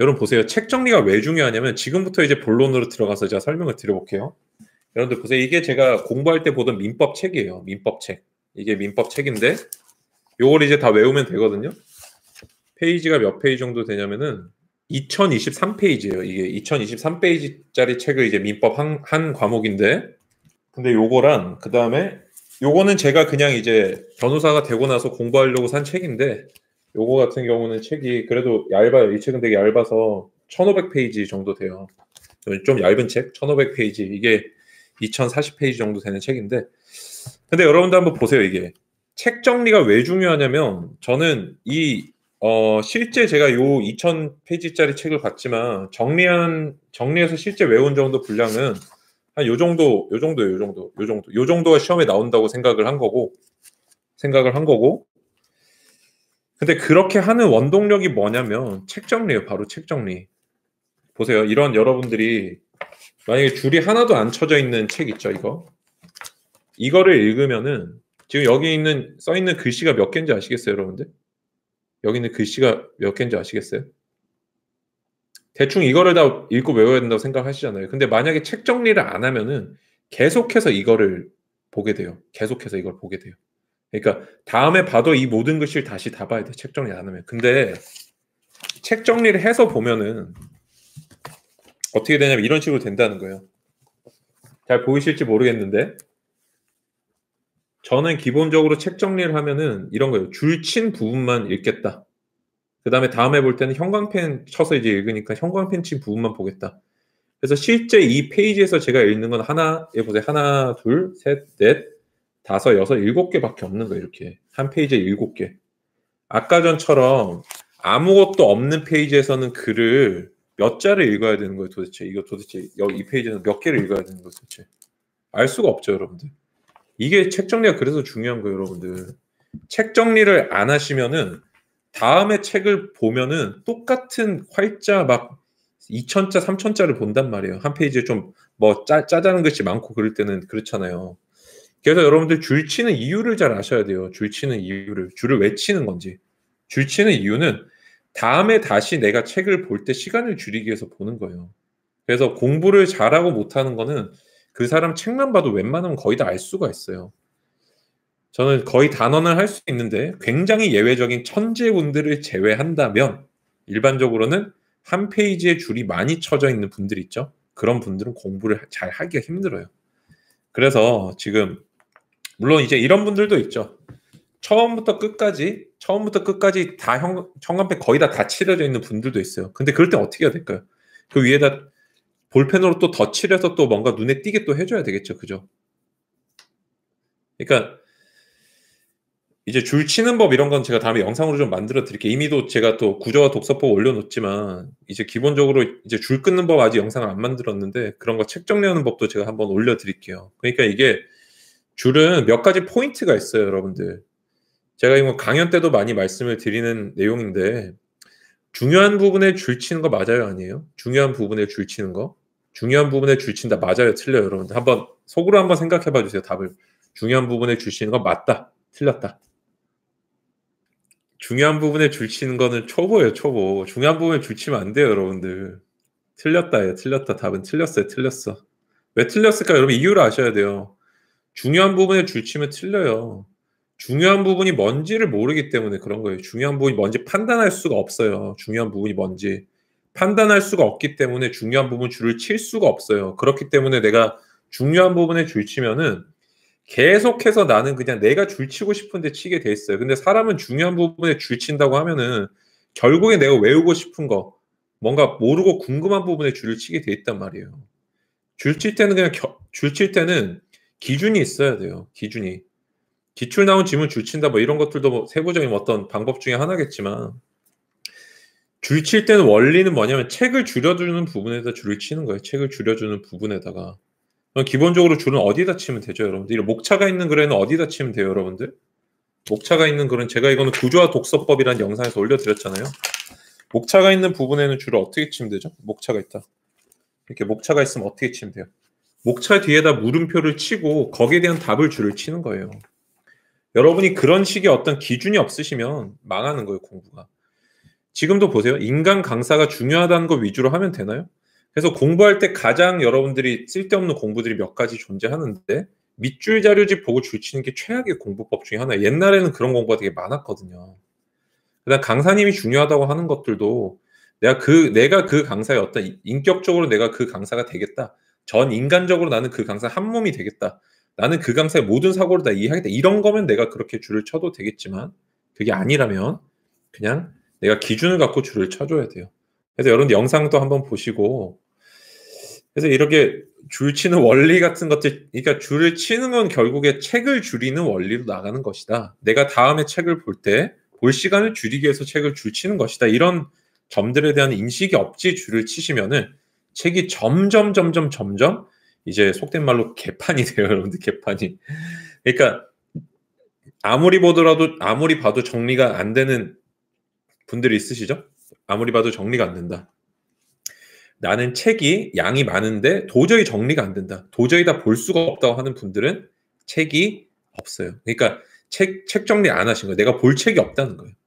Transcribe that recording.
여러분 보세요. 책 정리가 왜 중요하냐면 지금부터 이제 본론으로 들어가서 제가 설명을 드려볼게요. 여러분들 보세요. 이게 제가 공부할 때 보던 민법 책이에요. 민법 책. 이게 민법 책인데 요걸 이제 다 외우면 되거든요. 페이지가 몇 페이지 정도 되냐면은 2023페이지예요. 이게 2023페이지짜리 책을 이제 민법 한, 한 과목인데 근데 요거랑 그다음에 요거는 제가 그냥 이제 변호사가 되고 나서 공부하려고 산 책인데 요거 같은 경우는 책이 그래도 얇아요. 이 책은 되게 얇아서 1500페이지 정도 돼요. 좀 얇은 책, 1500페이지. 이게 2040페이지 정도 되는 책인데. 근데 여러분들 한번 보세요, 이게. 책 정리가 왜 중요하냐면, 저는 이, 어, 실제 제가 요 2000페이지짜리 책을 봤지만, 정리한, 정리해서 실제 외운 정도 분량은 한 요 정도, 요 정도예요, 요 정도, 요 정도. 요 정도가 시험에 나온다고 생각을 한 거고, 생각을 한 거고, 근데 그렇게 하는 원동력이 뭐냐면 책 정리예요. 바로 책 정리. 보세요. 이런 여러분들이 만약에 줄이 하나도 안 쳐져 있는 책 있죠, 이거. 이거를 읽으면은 지금 여기 있는 써 있는 글씨가 몇 개인지 아시겠어요, 여러분들? 여기 있는 글씨가 몇 개인지 아시겠어요? 대충 이거를 다 읽고 외워야 된다고 생각하시잖아요. 근데 만약에 책 정리를 안 하면은 계속해서 이거를 보게 돼요. 계속해서 이걸 보게 돼요. 그러니까 다음에 봐도 이 모든 글씨를 다시 다 봐야 돼. 책 정리 안 하면. 근데 책 정리를 해서 보면은 어떻게 되냐면 이런 식으로 된다는 거예요. 잘 보이실지 모르겠는데 저는 기본적으로 책 정리를 하면은 이런 거예요. 줄 친 부분만 읽겠다. 그 다음에 다음에 볼 때는 형광펜 쳐서 이제 읽으니까 형광펜 친 부분만 보겠다. 그래서 실제 이 페이지에서 제가 읽는 건 하나, 예보세 하나, 둘, 셋, 넷, 다섯, 여섯, 일곱 개밖에 없는 거예요, 이렇게. 한 페이지에 일곱 개. 아까 전처럼 아무것도 없는 페이지에서는 글을 몇 자를 읽어야 되는 거예요, 도대체. 이거 도대체, 여기 이 페이지는 몇 개를 읽어야 되는 거예요, 도대체. 알 수가 없죠, 여러분들. 이게 책 정리가 그래서 중요한 거예요, 여러분들. 책 정리를 안 하시면은 다음에 책을 보면은 똑같은 활자 막 2천자, 3천자를 본단 말이에요. 한 페이지에 좀 뭐 짜자는 짜 글씨 많고 그럴 때는 그렇잖아요. 그래서 여러분들 줄 치는 이유를 잘 아셔야 돼요. 줄 치는 이유를. 줄을 왜 치는 건지. 줄 치는 이유는 다음에 다시 내가 책을 볼 때 시간을 줄이기 위해서 보는 거예요. 그래서 공부를 잘하고 못하는 거는 그 사람 책만 봐도 웬만하면 거의 다 알 수가 있어요. 저는 거의 단언을 할 수 있는데 굉장히 예외적인 천재분들을 제외한다면 일반적으로는 한 페이지에 줄이 많이 쳐져 있는 분들 있죠. 그런 분들은 공부를 잘 하기가 힘들어요. 그래서 지금 물론 이제 이런 분들도 있죠. 처음부터 끝까지 처음부터 끝까지 다 형, 청간패 거의 다 다 칠해져 있는 분들도 있어요. 근데 그럴 땐 어떻게 해야 될까요? 그 위에다 볼펜으로 또 더 칠해서 또 뭔가 눈에 띄게 또 해줘야 되겠죠, 그죠? 그러니까 이제 줄 치는 법 이런 건 제가 다음에 영상으로 좀 만들어 드릴게요. 이미도 제가 또 구조와 독서법 올려놓지만 이제 기본적으로 이제 줄 끊는 법 아직 영상을 안 만들었는데 그런 거 책 정리하는 법도 제가 한번 올려 드릴게요. 그러니까 이게 줄은 몇 가지 포인트가 있어요, 여러분들. 제가 이거 강연 때도 많이 말씀을 드리는 내용인데 중요한 부분에 줄 치는 거 맞아요, 아니에요? 중요한 부분에 줄 치는 거. 중요한 부분에 줄 친다 맞아요, 틀려요, 여러분들. 한번 속으로 한번 생각해 봐 주세요, 답을. 중요한 부분에 줄 치는 거 맞다. 틀렸다. 중요한 부분에 줄 치는 거는 초보예요, 초보. 중요한 부분에 줄 치면 안 돼요, 여러분들. 틀렸다예요, 틀렸다. 답은 틀렸어요, 틀렸어. 왜 틀렸을까? 여러분 이유를 아셔야 돼요. 중요한 부분에 줄치면 틀려요. 중요한 부분이 뭔지를 모르기 때문에 그런 거예요. 중요한 부분이 뭔지 판단할 수가 없어요. 중요한 부분이 뭔지. 판단할 수가 없기 때문에 중요한 부분 줄을 칠 수가 없어요. 그렇기 때문에 내가 중요한 부분에 줄치면은 계속해서 나는 그냥 내가 줄치고 싶은데 치게 돼 있어요. 근데 사람은 중요한 부분에 줄친다고 하면은 결국에 내가 외우고 싶은 거, 뭔가 모르고 궁금한 부분에 줄을 치게 돼 있단 말이에요. 줄칠 때는 그냥 줄칠 때는 기준이 있어야 돼요. 기준이. 기출 나온 지문 줄친다 뭐 이런 것들도 뭐 세부적인 어떤 방법 중에 하나겠지만 줄칠 때는 원리는 뭐냐면 책을 줄여주는 부분에다 줄을 치는 거예요. 책을 줄여주는 부분에다가 기본적으로 줄은 어디다 치면 되죠, 여러분들? 이런 목차가 있는 글에는 어디다 치면 돼요, 여러분들? 목차가 있는 글은 제가 이거는 구조와 독서법이라는 영상에서 올려드렸잖아요. 목차가 있는 부분에는 줄을 어떻게 치면 되죠? 목차가 있다. 이렇게 목차가 있으면 어떻게 치면 돼요? 목차 뒤에다 물음표를 치고 거기에 대한 답을 줄을 치는 거예요. 여러분이 그런 식의 어떤 기준이 없으시면 망하는 거예요, 공부가. 지금도 보세요. 인간 강사가 중요하다는 거 위주로 하면 되나요? 그래서 공부할 때 가장 여러분들이 쓸데없는 공부들이 몇 가지 존재하는데 밑줄 자료집 보고 줄치는 게 최악의 공부법 중에 하나예요. 옛날에는 그런 공부가 되게 많았거든요. 그다음 강사님이 중요하다고 하는 것들도 내가 그 내가 그 강사의 어떤 인격적으로 내가 그 강사가 되겠다. 전 인간적으로 나는 그 강사 한 몸이 되겠다. 나는 그 강사의 모든 사고를 다 이해하겠다. 이런 거면 내가 그렇게 줄을 쳐도 되겠지만 그게 아니라면 그냥 내가 기준을 갖고 줄을 쳐줘야 돼요. 그래서 여러분 영상도 한번 보시고 그래서 이렇게 줄 치는 원리 같은 것들, 그러니까 줄을 치는 건 결국에 책을 줄이는 원리로 나가는 것이다. 내가 다음에 책을 볼 때 볼 시간을 줄이기 위해서 책을 줄 치는 것이다. 이런 점들에 대한 인식이 없지 줄을 치시면은 책이 점점 점점 점점 이제 속된 말로 개판이 돼요, 여러분들 개판이. 그러니까 아무리 보더라도 아무리 봐도 정리가 안 되는 분들이 있으시죠? 아무리 봐도 정리가 안 된다. 나는 책이 양이 많은데 도저히 정리가 안 된다. 도저히 다 볼 수가 없다고 하는 분들은 책이 없어요. 그러니까 책, 책 정리 안 하신 거예요. 내가 볼 책이 없다는 거예요.